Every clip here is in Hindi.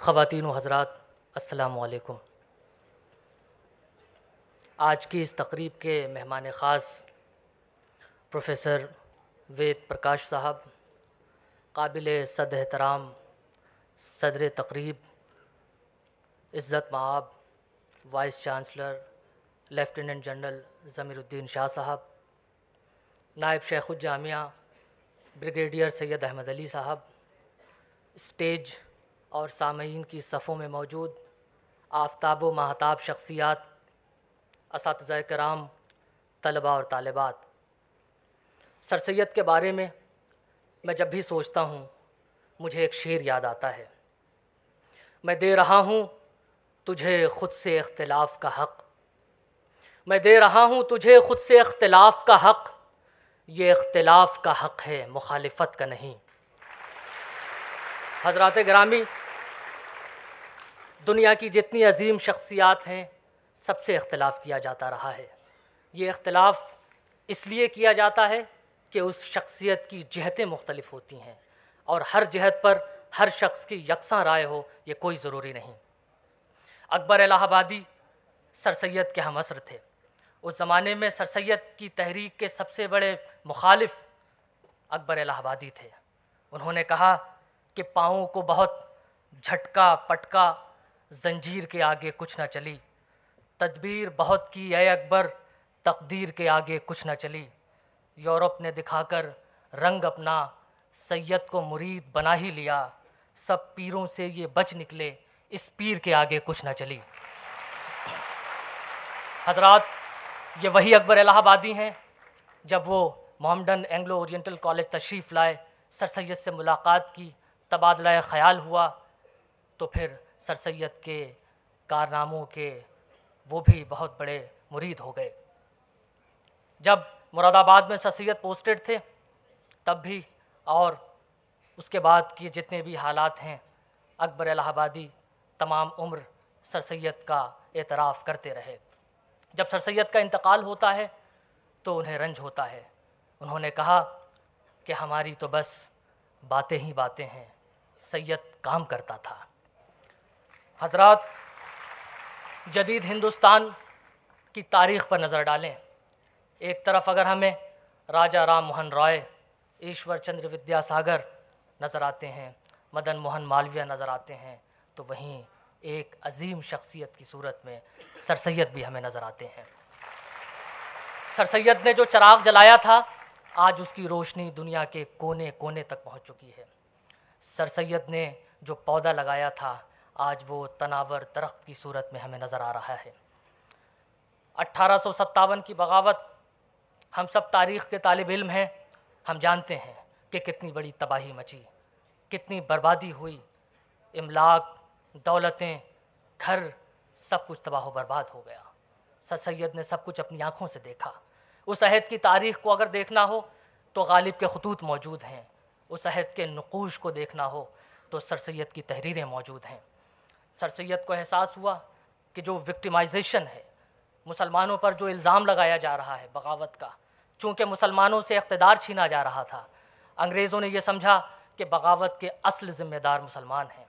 खातिन हज़रात असलकुम आज की इस तकरीब के मेहमान ख़ास प्रोफेसर वेद प्रकाश साहब काबिल सद एहतराम सदर तकरीब इज़्ज़त मब vice chancellor lieutenant general Zameeruddin Shah साहब नायब शेख जामिया ब्रिगेडियर सैयद अहमद अली साहब स्टेज और सामीन की सफ़ों में मौजूद आफ्ताब व महताब शख्सियात इस कराम तलबा और तालबात सर सैद के बारे में मैं जब भी सोचता हूँ मुझे एक शेर याद आता है मैं दे रहा हूँ तुझे ख़ुद से इख्तलाफ का हक़ मैं दे रहा हूँ तुझे ख़ुद से इख्तलाफ का हक़ ये इख्तलाफ का हक़ है मुखालफत का नहीं हजरत ग्रामी दुनिया की जितनी अजीम शख्सियात हैं सबसे इख्तलाफ किया जाता रहा है ये इख्तलाफ इसलिए किया जाता है कि उस शख्सियत की जहतें मुख्तलिफ होती हैं और हर जहत पर हर शख्स की यकसा राय हो ये कोई ज़रूरी नहीं अकबर इलाहाबादी सर सैद के हम असर थे उस ज़माने में सर सैद की तहरीक के सबसे बड़े मुखालिफ अकबर इलाहाबादी थे उन्होंने कहा कि पाँव को बहुत झटका पटका जंजीर के आगे कुछ ना चली तदबीर बहुत की ए अकबर तकदीर के आगे कुछ ना चली यूरोप ने दिखाकर रंग अपना सैयद को मुरीद बना ही लिया सब पीरों से ये बच निकले इस पीर के आगे कुछ न चली हजरात ये वही अकबर इलाहाबादी हैं जब वो मोहम्मडन एंग्लो ओरिएंटल कॉलेज तशरीफ़ लाए सर सैद से मुलाकात की तबादला ख़्याल हुआ तो फिर सर सैद के कारनामों के वो भी बहुत बड़े मुरीद हो गए जब मुरादाबाद में सर सैद पोस्टेड थे तब भी और उसके बाद के जितने भी हालात हैं अकबर इलाहाबादी तमाम उम्र सर सैद का एतराफ़ करते रहे जब सर सैद का इंतकाल होता है तो उन्हें रंज होता है उन्होंने कहा कि हमारी तो बस बातें ही बातें हैं सैयद काम करता था हजरत जदीद हिंदुस्तान की तारीख़ पर नज़र डालें एक तरफ अगर हमें राजा राम मोहन रॉय ईश्वर चंद्र विद्यासागर नज़र आते हैं मदन मोहन मालविया नज़र आते हैं तो वहीं एक अजीम शख्सियत की सूरत में सर सैद भी हमें नज़र आते हैं सर सैद ने जो चराग जलाया था आज उसकी रोशनी दुनिया के कोने कोने तक पहुंच चुकी है सर सैद ने जो पौधा लगाया था आज वो तनावर दरख्त की सूरत में हमें नज़र आ रहा है अट्ठारह की बगावत हम सब तारीख़ के तालब इल्म हैं हम जानते हैं कि कितनी बड़ी तबाही मची कितनी बर्बादी हुई इमलाक दौलतें घर सब कुछ तबाह बर्बाद हो गया सर सैद ने सब कुछ अपनी आँखों से देखा उस अहद की तारीख़ को अगर देखना हो तो गालिब के खतूत मौजूद हैं उस अहद के नकूश को देखना हो तो सर सैद की तहरीरें मौजूद हैं सर सैद को एहसास हुआ कि जो विक्टिमाइजेशन है मुसलमानों पर जो इल्ज़ाम लगाया जा रहा है बगावत का चूँकि मुसलमानों से अकतदार छीना जा रहा था अंग्रेज़ों ने यह समझा कि बगावत के असल ज़िम्मेदार मुसलमान हैं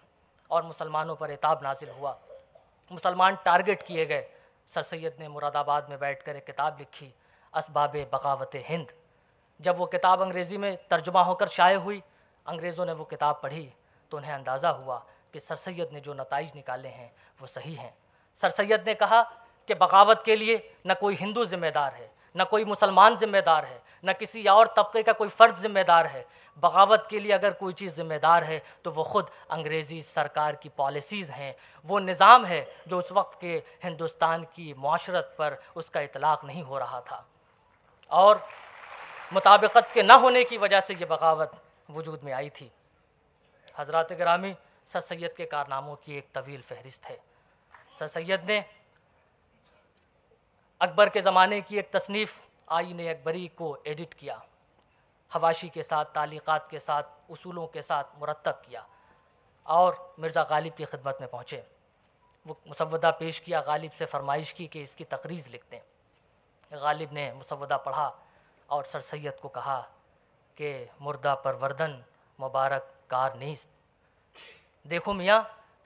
और मुसलमानों पर एताब नाजिल हुआ मुसलमान टारगेट किए गए सर सैद ने मुरादाबाद में बैठ कर एक किताब लिखी इसबाब बगावत हिंद जब वो किताब अंग्रेज़ी में तर्जुमा होकर शाये हुई अंग्रेज़ों ने वो किताब पढ़ी तो उन्हें अंदाज़ा हुआ कि सर सैद ने जो नतज निकाले हैं वो सही हैं सर सैद ने कहा कि बगावत के लिए न कोई हिंदू ज़िम्मेदार है न कोई मुसलमान ज़िम्मेदार है न किसी और तबके का कोई फ़र्द ज़िम्मेदार है बगावत के लिए अगर कोई चीज़ ज़िम्मेदार है तो वो ख़ुद अंग्रेज़ी सरकार की पॉलिसीज़ हैं वो निज़ाम है जो उस वक्त के हिंदुस्तान की माशरत पर उसका इतलाक़ नहीं हो रहा था और मुताबिकत के ना होने की वजह से ये बगावत वजूद में आई थी हजरत ग्रामी सर सैद के कारनामों की एक तवील फहरिस्त है सर सैद ने अकबर के ज़माने की एक तसनीफ़ आइन अकबरी को एडिट किया हवाशी के साथ ताल्लुक़ात के साथ असूलों के साथ मुरतब किया और मिर्ज़ा गालिब की खिदमत में पहुँचे वो मुसवदा पेश किया गालिब से फरमाइश की कि इसकी तकरीज़ लिखते हैं गालिब ने मुसवदा पढ़ा और सर सैद को कहा कि मुर्दा परवरदन मुबारक कार नीस देखो मियाँ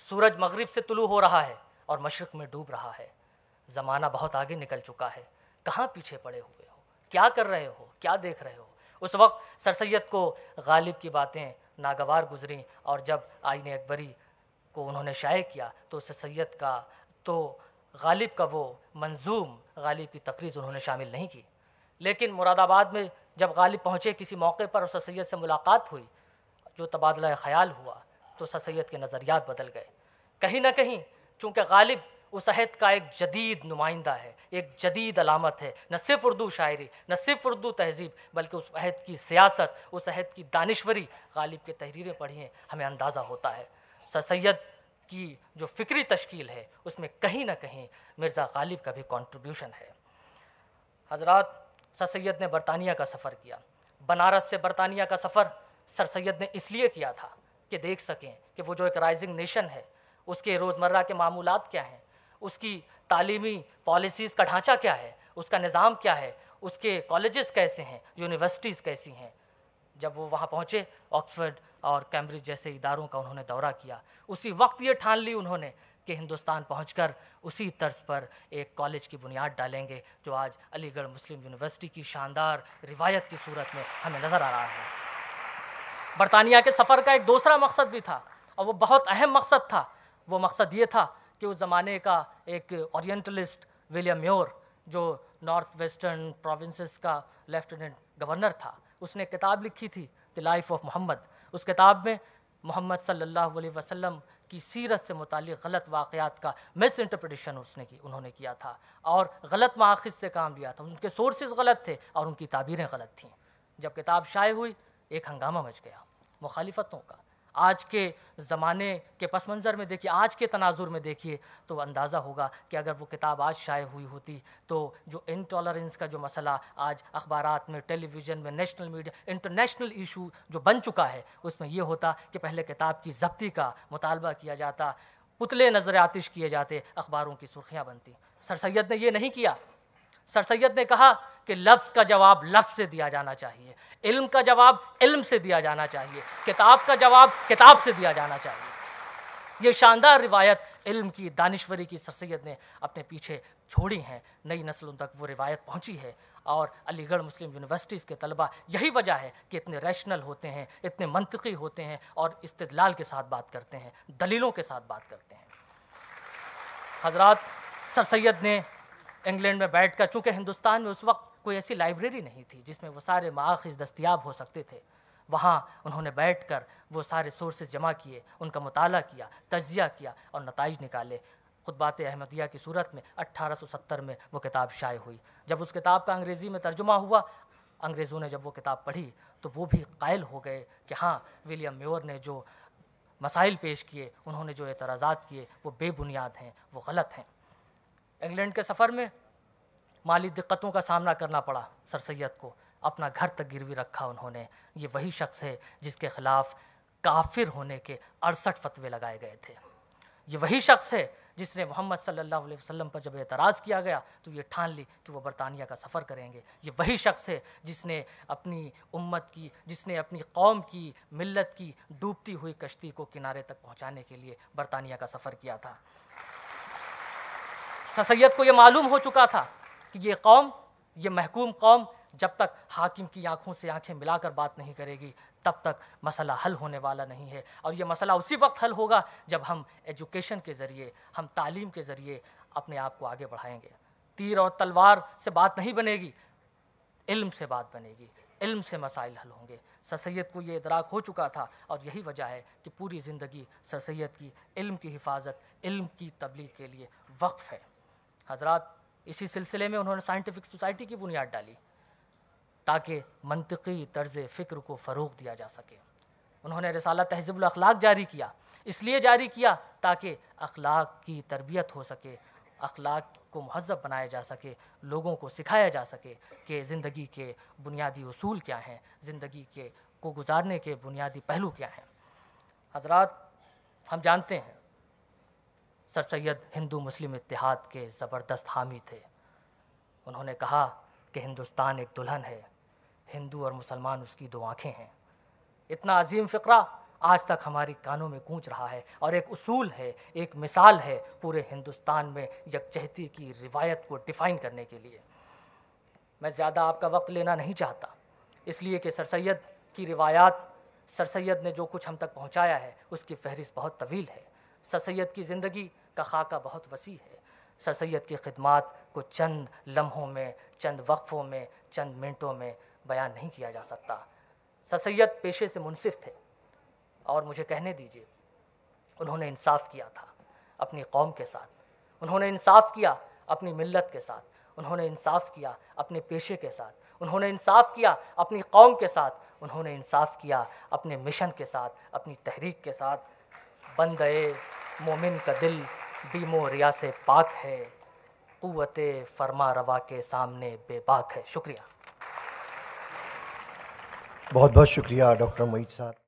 सूरज मगरिब से तुलू हो रहा है और मशरक़ में डूब रहा है ज़माना बहुत आगे निकल चुका है कहाँ पीछे पड़े हुए हो क्या कर रहे हो क्या देख रहे हो उस वक्त सर सैद को गालिब की बातें नागवार गुजरी और जब आइन अकबरी को उन्होंने शाये किया तो सर सैद का तो गालिब का वो मंजूम गालिब की तकरीज़ उन्होंने शामिल नहीं की लेकिन मुरादाबाद में जब गालिब पहुँचे किसी मौके पर और सर सैद से मुलाकात हुई जो तबादला ख्याल हुआ तो सर सैद के नज़रियात बदल गए कहीं ना कहीं चूँकि गालिब उस अहद का एक जदीद नुमाइंदा है एक जदीद अलामत है न सिर्फ उर्दू शायरी न सिर्फ उर्दू तहजीब बल्कि उस अहद की सियासत उस अहद की दानश्वरी गालिब के तहरीरें पढ़ी हैं हमें अंदाज़ा होता है सर सैद की जो फ़िक्री तश्कील है उसमें कहीं ना कहीं मिर्ज़ा गालिब का भी कॉन्ट्रीब्यूशन है हजरत सर सैद ने बरतानिया का सफ़र किया बनारस से बरतानिया का सफ़र सर सैद ने इसलिए किया था कि देख सकें कि वो जो एक राइजिंग नेशन है उसके रोज़मर्रा के मामूलत क्या हैं उसकी तालीमी पॉलिसीज़ का ढांचा क्या है उसका निज़ाम क्या है उसके कॉलेजेस कैसे हैं यूनिवर्सिटीज़ कैसी हैं जब वो वहाँ पहुँचे ऑक्सफर्ड और कैम्ब्रिज जैसे इदारों का उन्होंने दौरा किया उसी वक्त ये ठान ली उन्होंने कि हिंदुस्तान पहुंचकर उसी तर्ज पर एक कॉलेज की बुनियाद डालेंगे जो आज अलीगढ़ मुस्लिम यूनिवर्सिटी की शानदार रिवायत की सूरत में हमें नज़र आ रहा है बरतानिया के सफ़र का एक दूसरा मकसद भी था और वो बहुत अहम मकसद था वो मकसद ये था कि उस ज़माने का एक ओरिएंटलिस्ट विलियम योर जो नॉर्थ वेस्टर्न प्रोविंसेस का लेफ्टिनेंट गवर्नर था उसने किताब लिखी थी द लाइफ ऑफ मोहम्मद उस किताब में मोहम्मद सल्लल्लाहु अलैहि वसल्लम की सीरत से मुतल गलत वाक़ात का मिस इंटरप्रटेशन उसने की उन्होंने किया था और गलत माखज से काम लिया था उनके सोर्सेज गलत थे और उनकी ताबीरें गलत थीं जब किताब शाये हुई एक हंगामा मच गया मुखालफतों का आज के ज़माने के पस मंज़र में देखिए आज के तनाजुर में देखिए तो अंदाज़ा होगा कि अगर वो किताब आज शाये हुई होती तो जो इनटॉलरेंस का जो मसला आज अखबार में टेलीविज़न में नेशनल मीडिया इंटरनेशनल इशू जो बन चुका है उसमें यह होता कि पहले किताब की जब्ती का मुतालबा किया जाता पुतले नज़र आतिश किए जाते अखबारों की सुर्खियाँ बनती सर सैद ने यह नहीं किया सर सैयद ने कहा कि लफ्ज़ का जवाब लफ्ज़ से दिया जाना चाहिए इल्म का जवाब इल्म से दिया जाना चाहिए किताब का जवाब किताब से दिया जाना चाहिए ये शानदार रिवायत इल्म की दानश्वरी की सर सैद ने अपने पीछे छोड़ी हैं नई नस्लों तक वो रिवायत पहुंची है और अलीगढ़ मुस्लिम यूनिवर्सिटीज़ के तलबा यही वजह है कि इतने रैशनल होते हैं इतने मनतकी होते हैं और इस्तलाल के साथ बात करते हैं दलीलों के साथ बात करते हैं हजरत सर सैद ने इंग्लैंड में बैठ कर चूँकि हिंदुस्तान में उस वक्त कोई ऐसी लाइब्रेरी नहीं थी जिसमें वो सारे माखज़ दस्तियाब हो सकते थे वहाँ उन्होंने बैठ कर वो सारे सोर्सेज जमा किए उनका मताल किया तजिया किया और नतज निकाले खुदबात अहमदिया की सूरत में 1870 में वो किताब शाये हुई जब उस किताब का अंग्रेज़ी में तर्जुमा हुआ अंग्रेज़ों ने जब वो किताब पढ़ी तो वो भी कायल हो गए कि हाँ विलियम म्योर ने जो मसाइल पेश किए उन्होंने जो एतराज़ात किए वो बेबुनियाद हैं वो गलत हैं इंग्लैंड के सफ़र में माली दिक्कतों का सामना करना पड़ा सर सैद को अपना घर तक गिरवी रखा उन्होंने ये वही शख्स है जिसके ख़िलाफ़ काफिर होने के अड़सठ फतवे लगाए गए थे ये वही शख्स है जिसने मोहम्मद सल्लल्लाहु अलैहि वसल्लम पर जब एतराज़ किया गया तो ये ठान ली कि वो बरतानिया का सफ़र करेंगे ये वही शख्स है जिसने अपनी उम्मत की जिसने अपनी कौम की मिलत की डूबती हुई कश्ती को किनारे तक पहुँचाने के लिए बरतानिया का सफ़र किया था सर सैद को ये मालूम हो चुका था कि ये कौम ये महकूम कौम जब तक हाकिम की आंखों से आंखें मिलाकर बात नहीं करेगी तब तक मसला हल होने वाला नहीं है और ये मसला उसी वक्त हल होगा जब हम एजुकेशन के ज़रिए हम तालीम के ज़रिए अपने आप को आगे बढ़ाएंगे तीर और तलवार से बात नहीं बनेगी इल्म से बात बनेगी इल्म से मसाइल हल होंगे सर सैद को ये इदराक हो चुका था और यही वजह है कि पूरी ज़िंदगी सर सैद की इल्म की हिफाजत इल्म की तबलीग के लिए वक्फ़ है हजरत इसी सिलसिले में उन्होंने साइंटिफिक सोसाइटी की बुनियाद डाली ताकि मनतकी तर्ज फ़िक्र को फ़रूग दिया जा सके उन्होंने रसाला अखलाक जारी किया इसलिए जारी किया ताकि अखलाक की तरबियत हो सके अखलाक को महजब बनाया जा सके लोगों को सिखाया जा सके कि ज़िंदगी के बुनियादी असूल क्या हैं ज़िंदगी के को गुजारने के बुनियादी पहलू क्या हैं हजरात हम जानते हैं सर सैद हिंदू मुस्लिम इतिहाद के ज़बरदस्त हामी थे उन्होंने कहा कि हिंदुस्तान एक दुल्हन है हिंदू और मुसलमान उसकी दो आँखें हैं इतना अजीम फ़िक्रा आज तक हमारी कानों में गूंज रहा है और एक उसूल है एक मिसाल है पूरे हिंदुस्तान में यकजहती की रिवायत को डिफ़ाइन करने के लिए मैं ज़्यादा आपका वक्त लेना नहीं चाहता इसलिए कि सर सैद की रिवायात सर सैद ने जो कुछ हम तक पहुँचाया है उसकी फहरिस्त बहुत तवील है सर सैद की ज़िंदगी का खाका बहुत वसी है सर सैद की खदमात को चंद लम्हों में चंद वक्फ़ों में चंद मिनटों में बयान नहीं किया जा सकता सर सैद पेशे से मुनसिफ थे और मुझे कहने दीजिए उन्होंने इंसाफ किया था अपनी कौम के साथ उन्होंने इंसाफ किया अपनी मिलत के साथ उन्होंने इंसाफ किया अपने पेशे के साथ उन्होंने इंसाफ किया अपनी कौम के साथ उन्होंने इंसाफ किया अपने मिशन के साथ अपनी तहरीक के साथ बंद मोमिन का दिल बीमोरिया से पाक है क़वत फरमा रवा के सामने बेबाक है शुक्रिया बहुत बहुत शुक्रिया डॉक्टर मोहित साहब